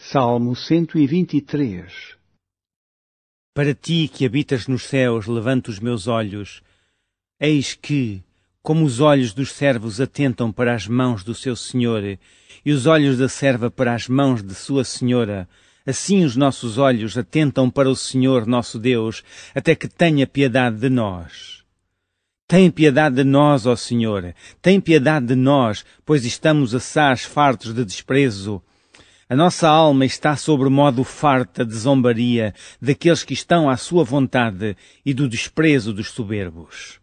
Salmo 123 Para ti que habitas nos céus, levanto os meus olhos. Eis que, como os olhos dos servos atentam para as mãos do seu senhor, e os olhos da serva para as mãos de sua senhora, assim os nossos olhos atentam para o Senhor nosso Deus, até que tenha piedade de nós. Tem piedade de nós, ó Senhor, tem piedade de nós, pois estamos assaz fartos de desprezo a nossa alma está sobre modo farta de zombaria daqueles que estão à sua vontade e do desprezo dos soberbos.